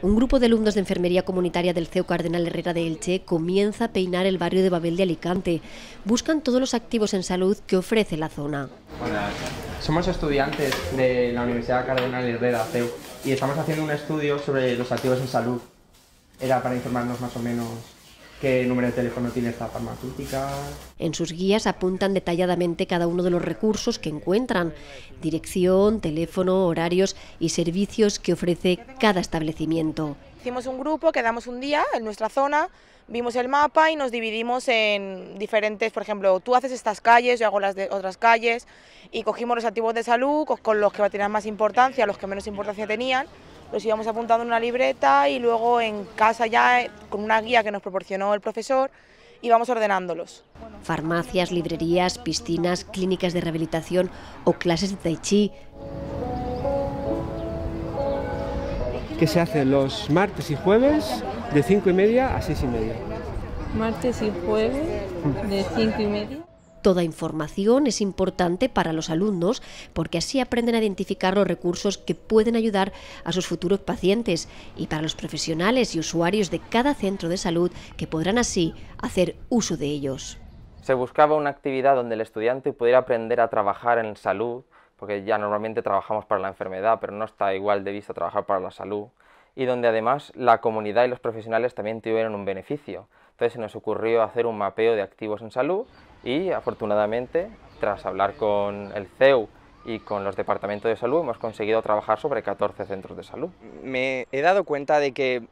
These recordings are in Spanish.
Un grupo de alumnos de enfermería comunitaria del CEU Cardenal Herrera de Elche comienza a peinar el barrio de Babel de Alicante. Buscan todos los activos en salud que ofrece la zona. Hola, somos estudiantes de la Universidad Cardenal Herrera CEU y estamos haciendo un estudio sobre los activos en salud. Era para informarnos más o menos qué número de teléfono tiene esta farmacéutica. En sus guías apuntan detalladamente cada uno de los recursos que encuentran, dirección, teléfono, horarios y servicios que ofrece cada establecimiento. Hicimos un grupo, quedamos un día en nuestra zona vimos el mapa y nos dividimos en diferentes, por ejemplo, tú haces estas calles, yo hago las de otras calles, y cogimos los activos de salud con los que va más importancia, los que menos importancia tenían, los íbamos apuntando en una libreta y luego en casa ya, eh, con una guía que nos proporcionó el profesor, íbamos ordenándolos. Farmacias, librerías, piscinas, clínicas de rehabilitación o clases de tai chi. que se hace los martes y jueves de 5 y media a 6 y media. Martes y jueves de 5 y media. Toda información es importante para los alumnos porque así aprenden a identificar los recursos que pueden ayudar a sus futuros pacientes y para los profesionales y usuarios de cada centro de salud que podrán así hacer uso de ellos. Se buscaba una actividad donde el estudiante pudiera aprender a trabajar en salud porque ya normalmente trabajamos para la enfermedad, pero no está igual de visto trabajar para la salud, y donde además la comunidad y los profesionales también tuvieron un beneficio. Entonces se nos ocurrió hacer un mapeo de activos en salud y afortunadamente, tras hablar con el CEU y con los departamentos de salud, hemos conseguido trabajar sobre 14 centros de salud. Me he dado cuenta de que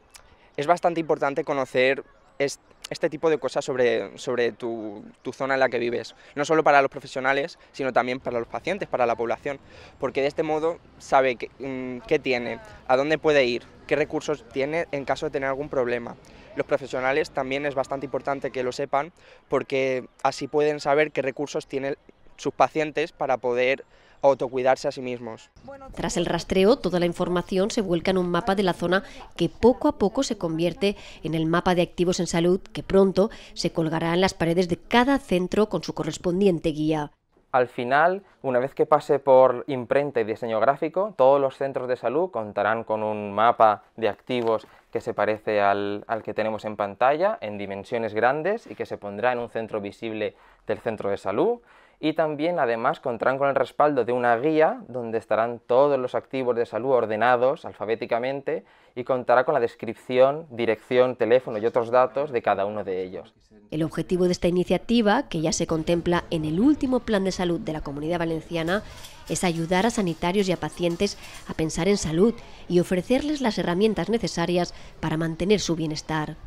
es bastante importante conocer este tipo de cosas sobre, sobre tu, zona en la que vives, no solo para los profesionales, sino también para los pacientes, para la población, porque de este modo sabe mm, qué tiene, a dónde puede ir, qué recursos tiene en caso de tener algún problema. Los profesionales también es bastante importante que lo sepan porque así pueden saber qué recursos tiene sus pacientes para poder autocuidarse a sí mismos. Tras el rastreo, toda la información se vuelca en un mapa de la zona que poco a poco se convierte en el mapa de activos en salud que pronto se colgará en las paredes de cada centro con su correspondiente guía. Al final, una vez que pase por imprenta y diseño gráfico, todos los centros de salud contarán con un mapa de activos que se parece al, al que tenemos en pantalla, en dimensiones grandes y que se pondrá en un centro visible del centro de salud y también además contarán con el respaldo de una guía donde estarán todos los activos de salud ordenados alfabéticamente y contará con la descripción, dirección, teléfono y otros datos de cada uno de ellos. El objetivo de esta iniciativa, que ya se contempla en el último plan de salud de la Comunidad Valenciana, es ayudar a sanitarios y a pacientes a pensar en salud y ofrecerles las herramientas necesarias para mantener su bienestar.